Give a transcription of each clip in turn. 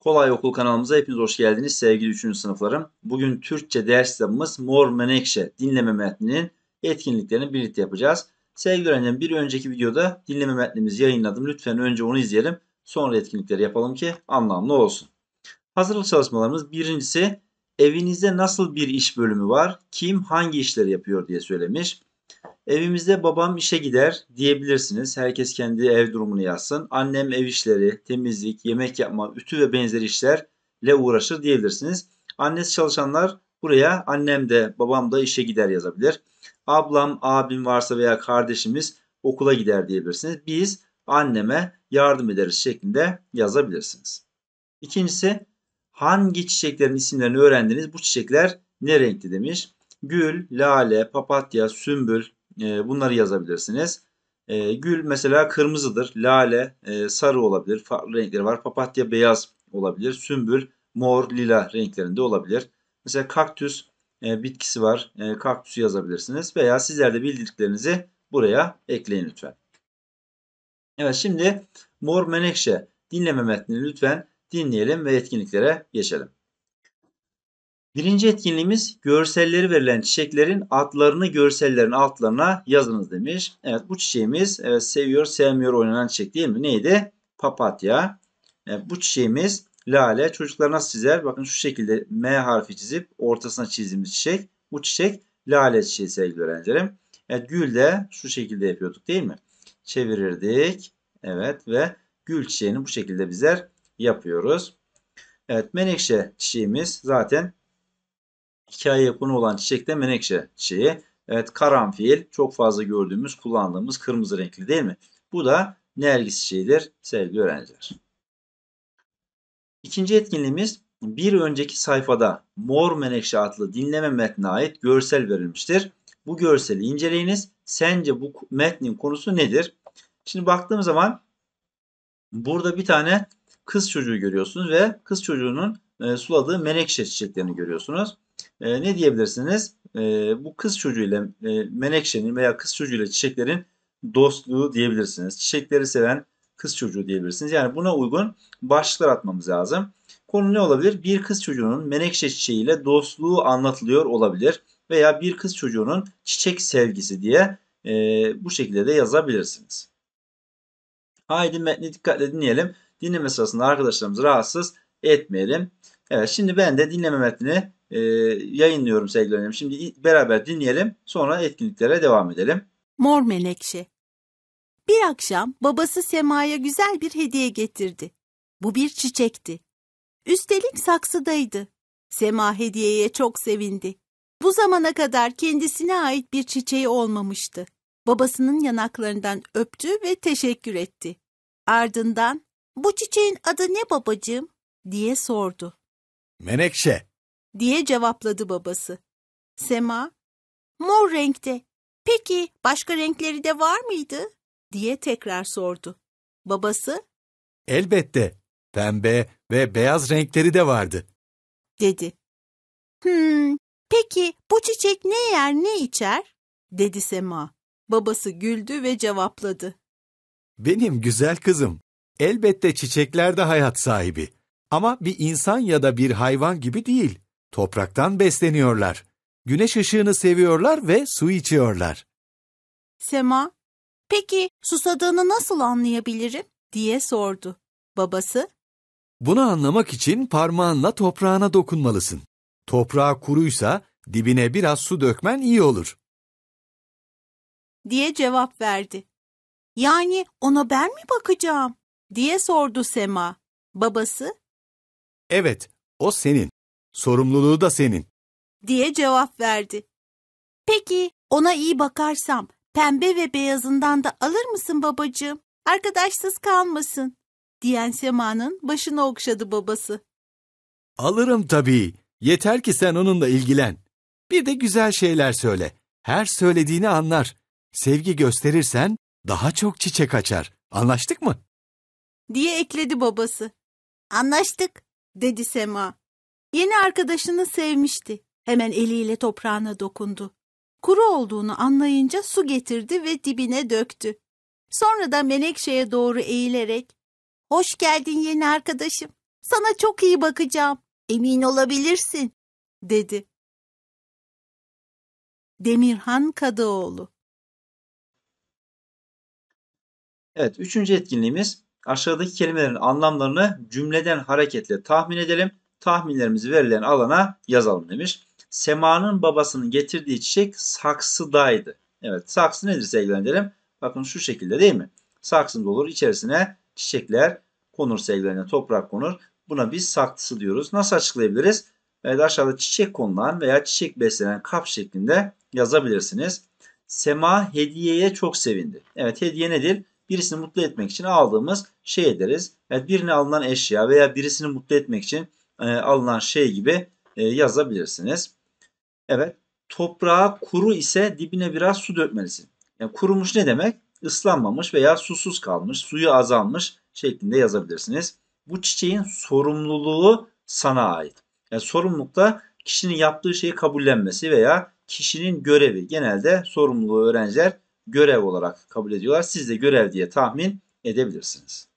Kolay Okul kanalımıza hepiniz hoş geldiniz sevgili 3. sınıflarım. Bugün Türkçe ders kitabımız Mor Menekşe dinleme metninin etkinliklerini birlikte yapacağız. Sevgili öğrencilerim bir önceki videoda dinleme metnimizi yayınladım. Lütfen önce onu izleyelim. Sonra etkinlikleri yapalım ki anlamlı olsun. Hazırlık çalışmalarımız birincisi evinizde nasıl bir iş bölümü var? Kim hangi işleri yapıyor diye söylemiş. Evimizde babam işe gider diyebilirsiniz. Herkes kendi ev durumunu yazsın. Annem ev işleri, temizlik, yemek yapma, ütü ve benzeri işlerle uğraşır diyebilirsiniz. Annesi çalışanlar buraya annem de babam da işe gider yazabilir. Ablam, abim varsa veya kardeşimiz okula gider diyebilirsiniz. Biz anneme yardım ederiz şeklinde yazabilirsiniz. İkincisi hangi çiçeklerin isimlerini öğrendiniz? Bu çiçekler ne renkli demiş. Gül, lale, papatya, sümbül, e, bunları yazabilirsiniz. E, gül mesela kırmızıdır. Lale e, sarı olabilir. Farklı renkleri var. Papatya beyaz olabilir. Sümbül mor, lila renklerinde olabilir. Mesela kaktüs bitkisi var. kaktüsü yazabilirsiniz. Veya sizler de bildiklerinizi buraya ekleyin lütfen. Evet şimdi mor menekşe dinleme metnini lütfen dinleyelim ve etkinliklere geçelim. Birinci etkinliğimiz görselleri verilen çiçeklerin adlarını görsellerin altlarına yazınız demiş. Evet bu çiçeğimiz evet, seviyor sevmiyor oynanan çiçek değil mi? Neydi? Papatya. Evet, bu çiçeğimiz lale. Çocuklar nasıl çizer? Bakın şu şekilde M harfi çizip ortasına çizdiğimiz çiçek. Bu çiçek lale çiçeği sevgili öğrencilerim. Evet, gül de şu şekilde yapıyorduk değil mi? Çevirirdik. Evet ve gül çiçeğini bu şekilde bizler yapıyoruz. Evet menekşe çiçeğimiz zaten Hikaye yapını olan çiçek de menekşe çiçeği. Evet karanfil çok fazla gördüğümüz kullandığımız kırmızı renkli değil mi? Bu da nergis çiçeğidir sevgili öğrenciler. İkinci etkinliğimiz bir önceki sayfada Mor Menekşe adlı dinleme metnine ait görsel verilmiştir. Bu görseli inceleyiniz. Sence bu metnin konusu nedir? Şimdi baktığım zaman burada bir tane kız çocuğu görüyorsunuz ve kız çocuğunun e, suladığı menekşe çiçeklerini görüyorsunuz e, ne diyebilirsiniz? E, bu kız çocuğuyla e, menekşenin veya kız çocuğuyla çiçeklerin dostluğu diyebilirsiniz. Çiçekleri seven kız çocuğu diyebilirsiniz. Yani buna uygun başlıklar atmamız lazım. Konu ne olabilir? Bir kız çocuğunun menekşe çiçeğiyle dostluğu anlatılıyor olabilir. Veya bir kız çocuğunun çiçek sevgisi diye e, bu şekilde de yazabilirsiniz. Haydi metni dikkatle dinleyelim. Dinleme sırasında arkadaşlarımızı rahatsız etmeyelim. Evet şimdi ben de dinleme metnini e, yayınlıyorum sevgili öğrencim. Şimdi beraber dinleyelim sonra etkinliklere devam edelim. Mor Menekşe Bir akşam babası Sema'ya güzel bir hediye getirdi. Bu bir çiçekti. Üstelik saksıdaydı. Sema hediyeye çok sevindi. Bu zamana kadar kendisine ait bir çiçeği olmamıştı. Babasının yanaklarından öptü ve teşekkür etti. Ardından bu çiçeğin adı ne babacığım diye sordu. Menekşe diye cevapladı babası. Sema, mor renkte. Peki başka renkleri de var mıydı? diye tekrar sordu. Babası, elbette pembe ve beyaz renkleri de vardı, dedi. Hmm, peki bu çiçek ne yer ne içer? dedi Sema. Babası güldü ve cevapladı. Benim güzel kızım, elbette çiçekler de hayat sahibi. Ama bir insan ya da bir hayvan gibi değil. Topraktan besleniyorlar. Güneş ışığını seviyorlar ve su içiyorlar. Sema, peki susadığını nasıl anlayabilirim diye sordu. Babası, bunu anlamak için parmağınla toprağına dokunmalısın. Toprağı kuruysa dibine biraz su dökmen iyi olur. diye cevap verdi. Yani ona ben mi bakacağım diye sordu Sema. Babası, Evet, o senin. Sorumluluğu da senin. diye cevap verdi. Peki ona iyi bakarsam pembe ve beyazından da alır mısın babacığım? Arkadaşsız kalmasın diyen Sema'nın başını okşadı babası. Alırım tabii. Yeter ki sen onunla ilgilen. Bir de güzel şeyler söyle. Her söylediğini anlar. Sevgi gösterirsen daha çok çiçek açar. Anlaştık mı? diye ekledi babası. Anlaştık dedi Sema. Yeni arkadaşını sevmişti. Hemen eliyle toprağına dokundu. Kuru olduğunu anlayınca su getirdi ve dibine döktü. Sonra da Menekşe'ye doğru eğilerek Hoş geldin yeni arkadaşım. Sana çok iyi bakacağım. Emin olabilirsin." dedi. Demirhan Kadıoğlu Evet, üçüncü etkinliğimiz aşağıdaki kelimelerin anlamlarını cümleden hareketle tahmin edelim. Tahminlerimizi verilen alana yazalım demiş. Sema'nın babasının getirdiği çiçek saksıdaydı. Evet saksı nedir sevgili öğrencilerim? Bakın şu şekilde değil mi? Saksımız olur içerisine çiçekler konur sevgilerine toprak konur. Buna biz saksı diyoruz. Nasıl açıklayabiliriz? Evet aşağıda çiçek konulan veya çiçek beslenen kap şeklinde yazabilirsiniz. Sema hediyeye çok sevindi. Evet hediye nedir? birisini mutlu etmek için aldığımız şey deriz. Yani birine alınan eşya veya birisini mutlu etmek için e, alınan şey gibi e, yazabilirsiniz. Evet toprağa kuru ise dibine biraz su dökmelisin. Yani kurumuş ne demek? Islanmamış veya susuz kalmış, suyu azalmış şeklinde yazabilirsiniz. Bu çiçeğin sorumluluğu sana ait. Yani sorumluluk da kişinin yaptığı şeyi kabullenmesi veya kişinin görevi. Genelde sorumluluğu öğrenciler görev olarak kabul ediyorlar. Siz de görev diye tahmin edebilirsiniz.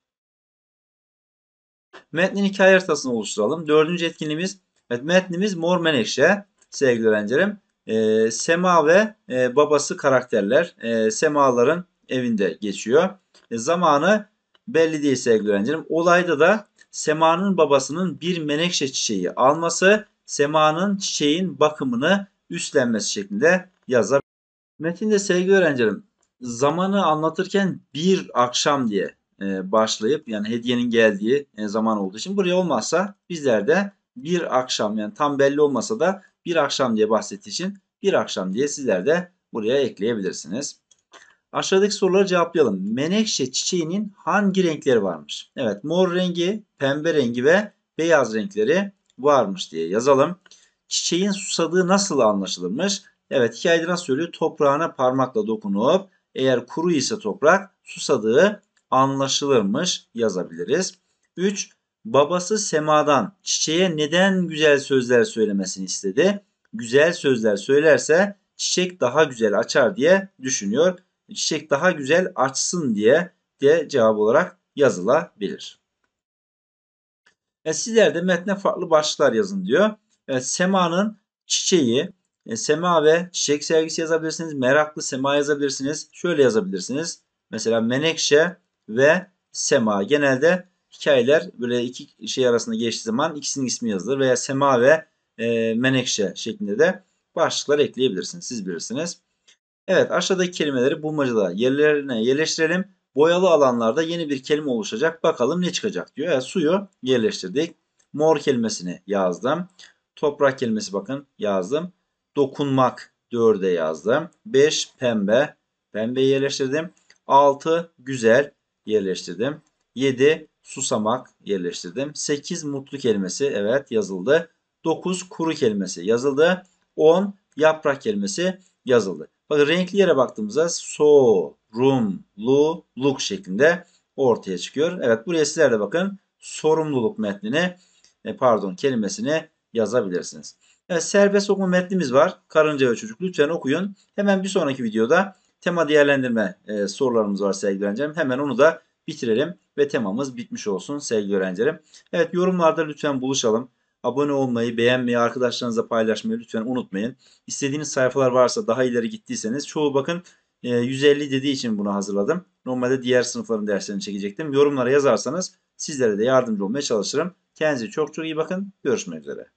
Metnin hikaye haritasını oluşturalım. Dördüncü etkinliğimiz, evet, metnimiz Mor Menekşe sevgili öğrencilerim. E, Sema ve e, babası karakterler e, Semaların evinde geçiyor. E, zamanı belli değil sevgili öğrencilerim. Olayda da Sema'nın babasının bir menekşe çiçeği alması, Sema'nın çiçeğin bakımını üstlenmesi şeklinde yazar. Metinde sevgi öğrencilerim zamanı anlatırken bir akşam diye e, başlayıp yani hediyenin geldiği e, zaman olduğu için buraya olmazsa bizler de bir akşam yani tam belli olmasa da bir akşam diye bahsettiği için bir akşam diye sizler de buraya ekleyebilirsiniz. Aşağıdaki soruları cevaplayalım. Menekşe çiçeğinin hangi renkleri varmış? Evet mor rengi, pembe rengi ve beyaz renkleri varmış diye yazalım. Çiçeğin susadığı nasıl anlaşılırmış? Evet hikayede nasıl söylüyor? Toprağına parmakla dokunup eğer kuru ise toprak susadığı anlaşılırmış yazabiliriz. 3. Babası semadan çiçeğe neden güzel sözler söylemesini istedi? Güzel sözler söylerse çiçek daha güzel açar diye düşünüyor. Çiçek daha güzel açsın diye de cevap olarak yazılabilir. E sizler de metne farklı başlıklar yazın diyor. E, semanın çiçeği, e, sema ve çiçek sevgisi yazabilirsiniz. Meraklı sema yazabilirsiniz. Şöyle yazabilirsiniz. Mesela menekşe ve sema. Genelde hikayeler böyle iki şey arasında geçtiği zaman ikisinin ismi yazılır. Veya sema ve e, menekşe şeklinde de başlıklar ekleyebilirsiniz. Siz bilirsiniz. Evet aşağıdaki kelimeleri bulmacada yerlerine yerleştirelim. Boyalı alanlarda yeni bir kelime oluşacak. Bakalım ne çıkacak diyor. Evet, suyu yerleştirdik. Mor kelimesini yazdım. Toprak kelimesi bakın yazdım dokunmak 4'e yazdım. 5 pembe. Pembe yerleştirdim. 6 güzel yerleştirdim. 7 susamak yerleştirdim. 8 mutlu kelimesi evet yazıldı. 9 kuru kelimesi yazıldı. 10 yaprak kelimesi yazıldı. Bakın renkli yere baktığımızda so, rum, lu, luk şeklinde ortaya çıkıyor. Evet buraya sizler de bakın sorumluluk metnini e, pardon kelimesini yazabilirsiniz. E, serbest okuma metnimiz var. Karınca ve çocuk. Lütfen okuyun. Hemen bir sonraki videoda tema değerlendirme e, sorularımız var sevgili öğrencilerim. Hemen onu da bitirelim ve temamız bitmiş olsun sevgili öğrencilerim. Evet yorumlarda lütfen buluşalım. Abone olmayı, beğenmeyi, arkadaşlarınızla paylaşmayı lütfen unutmayın. İstediğiniz sayfalar varsa daha ileri gittiyseniz çoğu bakın 150 e, dediği için bunu hazırladım. Normalde diğer sınıfların derslerini çekecektim. Yorumlara yazarsanız sizlere de yardımcı olmaya çalışırım. Kendinize çok çok iyi bakın. Görüşmek üzere.